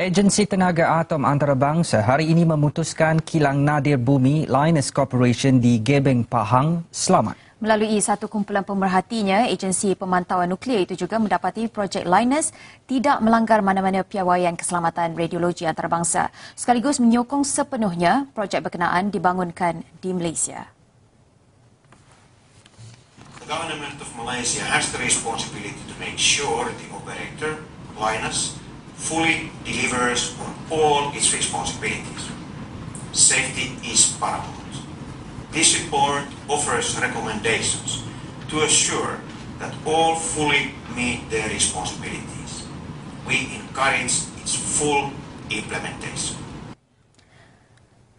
Agensi Tenaga Atom Antarabangsa hari ini memutuskan kilang nadir bumi Linus Corporation di Gebeng Pahang selamat. Melalui satu kumpulan pemerhatinya, agensi pemantauan nuklear itu juga mendapati projek Linus tidak melanggar mana-mana piawaian keselamatan radiologi antarabangsa sekaligus menyokong sepenuhnya projek berkenaan dibangunkan di Malaysia. The government of Malaysia has the responsibility to make sure the operator, Linus, fully delivers on all its responsibilities. Safety is paramount. This report offers recommendations to assure that all fully meet their responsibilities. We encourage its full implementation.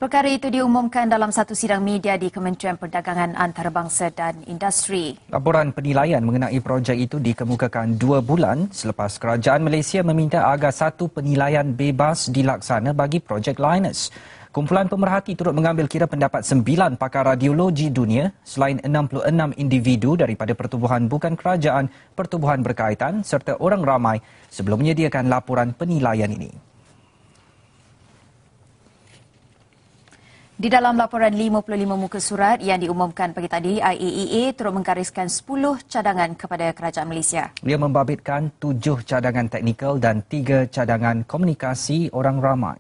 Perkara itu diumumkan dalam satu sidang media di Kementerian Perdagangan Antarabangsa dan Industri. Laporan penilaian mengenai projek itu dikemukakan dua bulan selepas Kerajaan Malaysia meminta agar satu penilaian bebas dilaksana bagi projek Linus. Kumpulan pemerhati turut mengambil kira pendapat sembilan pakar radiologi dunia selain 66 individu daripada pertubuhan bukan kerajaan, pertubuhan berkaitan serta orang ramai sebelum menyediakan laporan penilaian ini. Di dalam laporan 55 muka surat yang diumumkan pagi tadi, IAEA e turut mengkariskan 10 cadangan kepada kerajaan Malaysia. Ia membabitkan 7 cadangan teknikal dan 3 cadangan komunikasi orang ramai.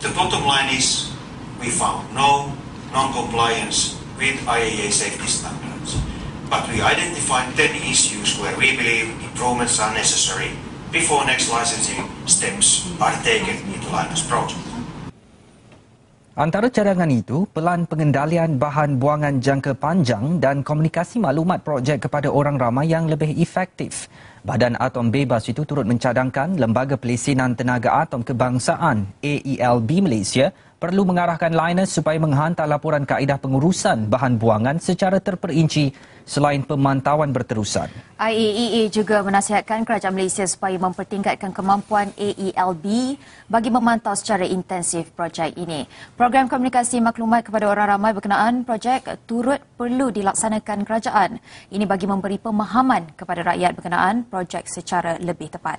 The bottom line is we found no non-compliance with IAEA e safety standards. But we identified 10 issues where we believe improvements are necessary before next licensing steps are taken into Linus project. Antara cadangan itu, pelan pengendalian bahan buangan jangka panjang dan komunikasi maklumat projek kepada orang ramai yang lebih efektif. Badan Atom Bebas itu turut mencadangkan Lembaga Pelesinan Tenaga Atom Kebangsaan AELB Malaysia perlu mengarahkan liners supaya menghantar laporan kaedah pengurusan bahan buangan secara terperinci selain pemantauan berterusan. IAEA e juga menasihatkan kerajaan Malaysia supaya mempertingkatkan kemampuan AELB bagi memantau secara intensif projek ini. Program komunikasi maklumat kepada orang ramai berkenaan projek turut perlu dilaksanakan kerajaan. Ini bagi memberi pemahaman kepada rakyat berkenaan projek secara lebih tepat.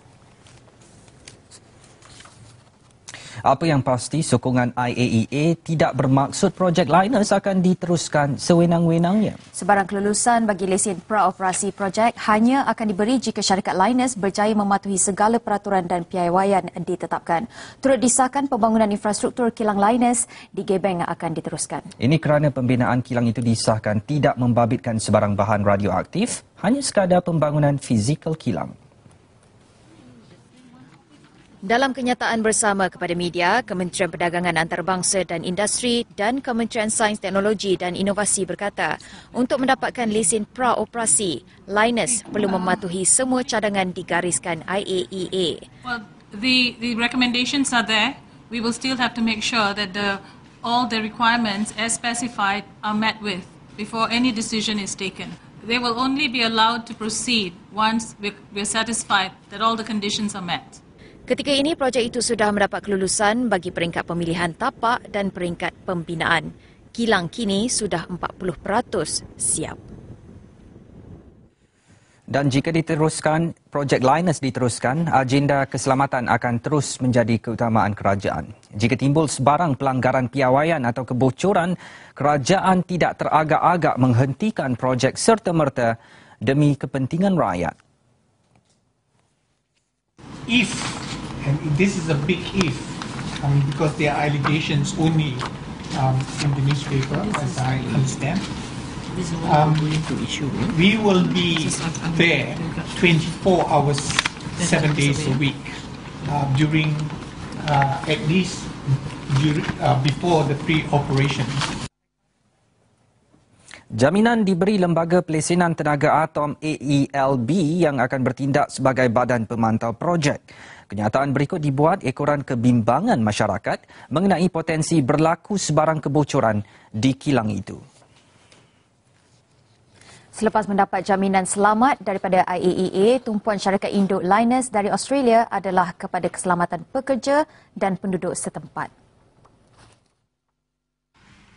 Apa yang pasti sokongan IAEA e tidak bermaksud projek Linus akan diteruskan sewenang-wenangnya. Sebarang kelulusan bagi lesen praoperasi projek hanya akan diberi jika syarikat Linus berjaya mematuhi segala peraturan dan piawaian ditetapkan. Turut disahkan pembangunan infrastruktur kilang Linus di Gebeng akan diteruskan. Ini kerana pembinaan kilang itu disahkan tidak membabitkan sebarang bahan radioaktif, hanya sekadar pembangunan fizikal kilang. Dalam kenyataan bersama kepada media, Kementerian Perdagangan Antarabangsa dan Industri dan Kementerian Sains Teknologi dan Inovasi berkata, untuk mendapatkan lesen praoperasi, Linus perlu mematuhi semua cadangan digariskan IAEA. E well, the the recommendations are there. We will still have to make sure that the all the requirements as specified are met with before any decision is taken. They will only be allowed to proceed once we are satisfied that all the conditions are met. Ketika ini, projek itu sudah mendapat kelulusan bagi peringkat pemilihan tapak dan peringkat pembinaan. Kilang kini sudah 40% siap. Dan jika diteruskan, projek Linus diteruskan, agenda keselamatan akan terus menjadi keutamaan kerajaan. Jika timbul sebarang pelanggaran piawaian atau kebocoran, kerajaan tidak teragak-agak menghentikan projek serta-merta demi kepentingan rakyat. If And this is a big if, I mean, because there are allegations only um, in the newspaper, as I understand. Um, eh? we will be there 24 hours, 7 days a week uh, during, uh, at least during, uh, before the pre-operation. Jaminan diberi Lembaga Pelesenan Tenaga Atom AELB yang akan bertindak sebagai badan pemantau projek. Kenyataan berikut dibuat ekoran kebimbangan masyarakat mengenai potensi berlaku sebarang kebocoran di kilang itu. Selepas mendapat jaminan selamat daripada IAEA, e tumpuan syarikat induk Linus dari Australia adalah kepada keselamatan pekerja dan penduduk setempat.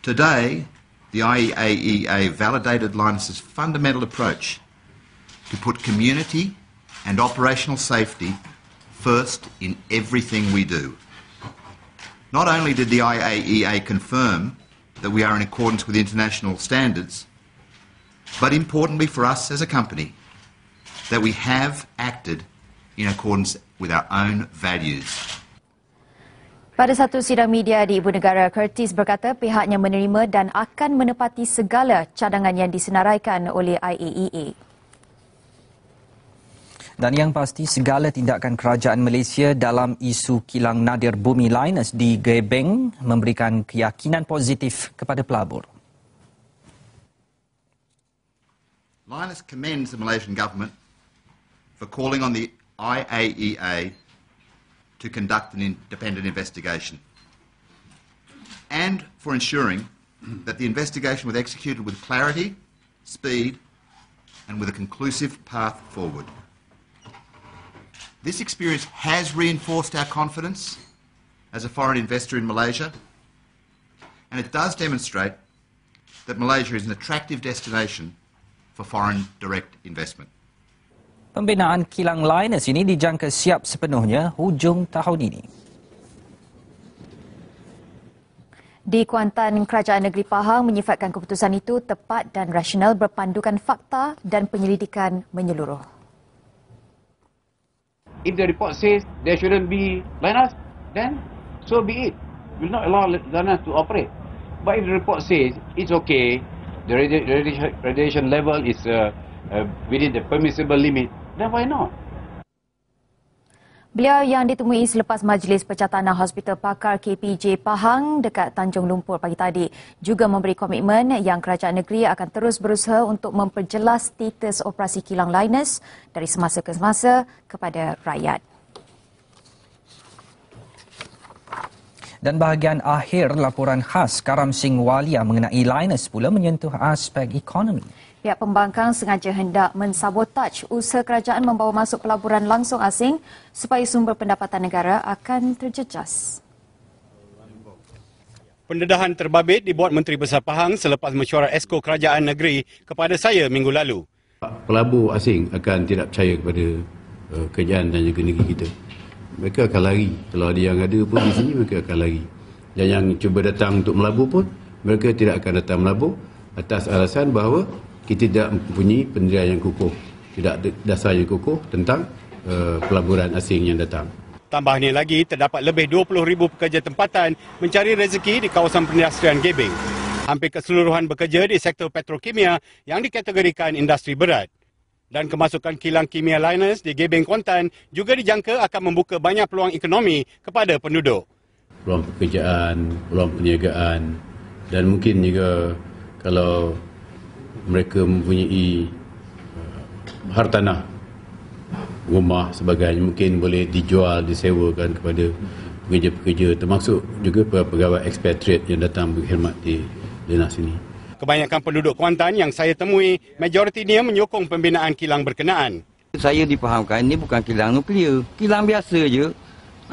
Today, the IAEA e validated Linus's fundamental approach to put community and operational safety first in everything we do. Not only did the IAEA confirm that we are in accordance with international standards, but importantly for us as a company, that we have acted in accordance with our own values. Pada satu sidang media di Ibu Negara, Curtis berkata pihaknya menerima dan akan menepati segala cadangan yang disenaraikan oleh IAEA. Dan yang pasti segala tindakan kerajaan Malaysia dalam isu kilang nadir bumi Linus di Gebeng memberikan keyakinan positif kepada pelabur. Linus commends the Malaysian government for calling on the IAEA e to conduct an independent investigation and for ensuring that the investigation was executed with clarity, speed and with a conclusive path forward. This experience has reinforced our confidence as a foreign investor in Malaysia, and it does demonstrate that Malaysia is an attractive destination for foreign direct investment. Pembinaan kilang Linus ini dijangka siap sepenuhnya hujung tahun ini. Di Kuantan, Kerajaan Negeri Pahang menyifatkan keputusan itu tepat dan rasional berpandukan fakta dan penyelidikan menyeluruh. If the report says there shouldn't be Linus, then so be it. We'll not allow Linus to operate. But if the report says it's okay, the radiation, radiation level is uh, uh, within the permissible limit, then why not? Beliau yang ditemui selepas majlis pecatanan Hospital Pakar KPJ Pahang dekat Tanjung Lumpur pagi tadi juga memberi komitmen yang kerajaan negeri akan terus berusaha untuk memperjelas status operasi kilang Linus dari semasa ke semasa kepada rakyat. Dan bahagian akhir laporan khas Karam Singh Walia mengenai Linus pula menyentuh aspek ekonomi. Pihak pembangkang sengaja hendak mensabotaj usaha kerajaan membawa masuk pelaburan langsung asing supaya sumber pendapatan negara akan terjejas. Pendedahan terbabit dibuat Menteri Besar Pahang selepas mesyuarat Esko Kerajaan Negeri kepada saya minggu lalu. Pelabur asing akan tidak percaya kepada uh, kerajaan dan juga negeri kita. Mereka akan lari. Kalau ada yang ada pun di sini, mereka akan lari. Dan yang cuba datang untuk melabur pun, mereka tidak akan datang melabur atas alasan bahawa kita tidak mempunyai pendirian yang kukuh, tidak dasar yang kukuh tentang uh, pelaburan asing yang datang. Tambahnya lagi, terdapat lebih 20,000 pekerja tempatan mencari rezeki di kawasan perindustrian Gebeng. Hampir keseluruhan bekerja di sektor petrokimia yang dikategorikan industri berat. Dan kemasukan kilang kimia Linus di Gebeng Kuantan juga dijangka akan membuka banyak peluang ekonomi kepada penduduk. Peluang pekerjaan, peluang perniagaan dan mungkin juga kalau mereka mempunyai uh, hartanah rumah sebagainya mungkin boleh dijual disewakan kepada pekerja-pekerja termasuk juga pegawai pegawai expatriate yang datang berkhidmat di dinas ini. Kebanyakan penduduk Kuantan yang saya temui, majoriti majoritinya menyokong pembinaan kilang berkenaan. Saya dipahamkan ini bukan kilang nuklear. Kilang biasa je.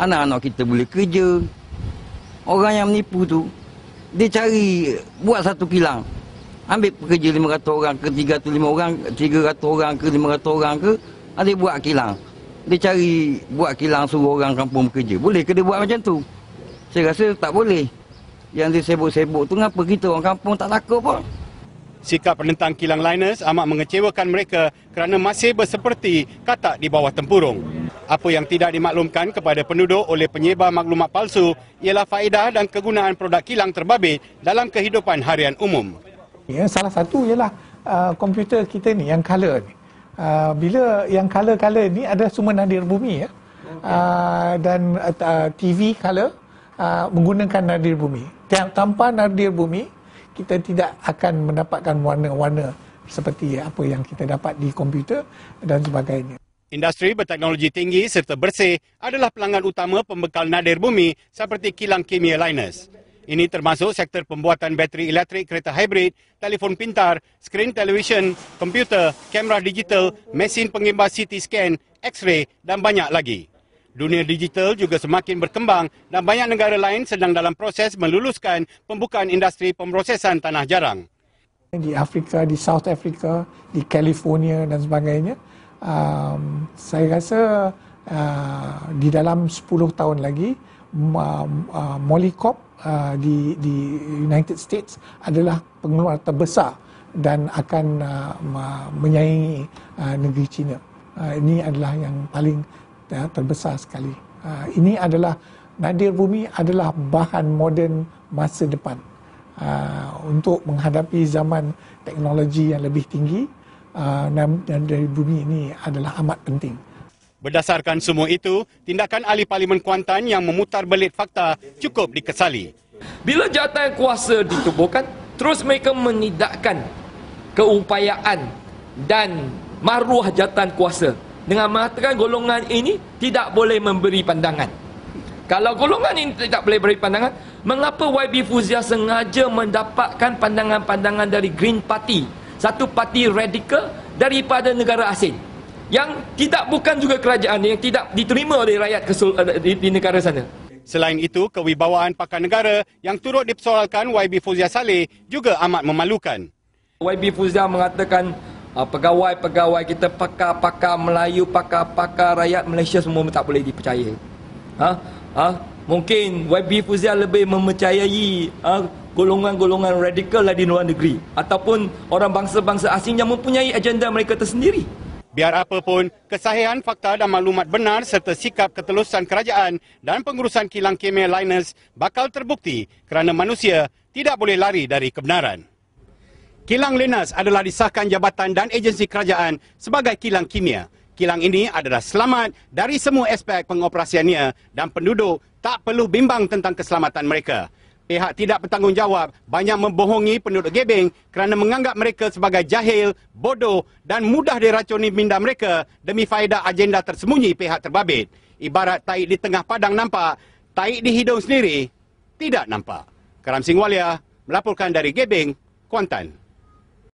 Anak-anak kita boleh kerja. Orang yang menipu tu, dia cari buat satu kilang ambil pekerja 500 orang ke 35 orang 300 orang ke 500 orang ke ada buat kilang dia cari buat kilang suruh orang kampung bekerja boleh ke dia buat macam tu saya rasa tak boleh yang dia sibuk-sibuk tu kenapa kita orang kampung tak takut pun sikap penentang kilang liners amat mengecewakan mereka kerana masih berseperti katak di bawah tempurung apa yang tidak dimaklumkan kepada penduduk oleh penyebar maklumat palsu ialah faedah dan kegunaan produk kilang terbabit dalam kehidupan harian umum. Ya, salah satu ialah uh, komputer kita ni yang color ni. Uh, bila yang color-color ni ada sumber nadir bumi ya. Okay. Uh, dan uh, TV color uh, menggunakan nadir bumi. Tanpa nadir bumi, kita tidak akan mendapatkan warna-warna seperti apa yang kita dapat di komputer dan sebagainya. Industri berteknologi tinggi serta bersih adalah pelanggan utama pembekal nadir bumi seperti kilang kimia Linus. Ini termasuk sektor pembuatan bateri elektrik kereta hybrid, telefon pintar, skrin televisyen, komputer, kamera digital, mesin pengimbas CT scan, X-ray dan banyak lagi. Dunia digital juga semakin berkembang dan banyak negara lain sedang dalam proses meluluskan pembukaan industri pemrosesan tanah jarang. Di Afrika, di South Africa, di California dan sebagainya, um, saya rasa uh, di dalam 10 tahun lagi, uh, uh, Molikop Uh, di di United States adalah pengeluar terbesar dan akan uh, menyaingi uh, negeri China. Uh, ini adalah yang paling uh, terbesar sekali. Uh, ini adalah nadir bumi adalah bahan moden masa depan uh, untuk menghadapi zaman teknologi yang lebih tinggi uh, dan nadir bumi ini adalah amat penting. Berdasarkan semua itu, tindakan ahli parlimen Kuantan yang memutar belit fakta cukup dikesali. Bila jawatan kuasa ditubuhkan, terus mereka menidakkan keupayaan dan maruah jawatan kuasa dengan mengatakan golongan ini tidak boleh memberi pandangan. Kalau golongan ini tidak boleh beri pandangan, mengapa YB Fuzia sengaja mendapatkan pandangan-pandangan dari Green Party, satu parti radikal daripada negara asing? yang tidak bukan juga kerajaan yang tidak diterima oleh rakyat eh, di, negara sana. Selain itu, kewibawaan pakar negara yang turut dipersoalkan YB Fuzia Saleh juga amat memalukan. YB Fuzia mengatakan ah, pegawai-pegawai kita, pakar-pakar Melayu, pakar-pakar rakyat Malaysia semua tak boleh dipercayai. Ha? Ha? Mungkin YB Fuzia lebih mempercayai ha? golongan-golongan radikal lah di luar negeri ataupun orang bangsa-bangsa asing yang mempunyai agenda mereka tersendiri. Biar apapun kesahihan fakta dan maklumat benar serta sikap ketelusan kerajaan dan pengurusan kilang kimia Linus bakal terbukti kerana manusia tidak boleh lari dari kebenaran. Kilang Linus adalah disahkan jabatan dan agensi kerajaan sebagai kilang kimia. Kilang ini adalah selamat dari semua aspek pengoperasiannya dan penduduk tak perlu bimbang tentang keselamatan mereka pihak tidak bertanggungjawab banyak membohongi penduduk Gebeng kerana menganggap mereka sebagai jahil, bodoh dan mudah diracuni minda mereka demi faedah agenda tersembunyi pihak terbabit. Ibarat taik di tengah padang nampak, taik di hidung sendiri tidak nampak. Karam Singwalia melaporkan dari Gebeng, Kuantan.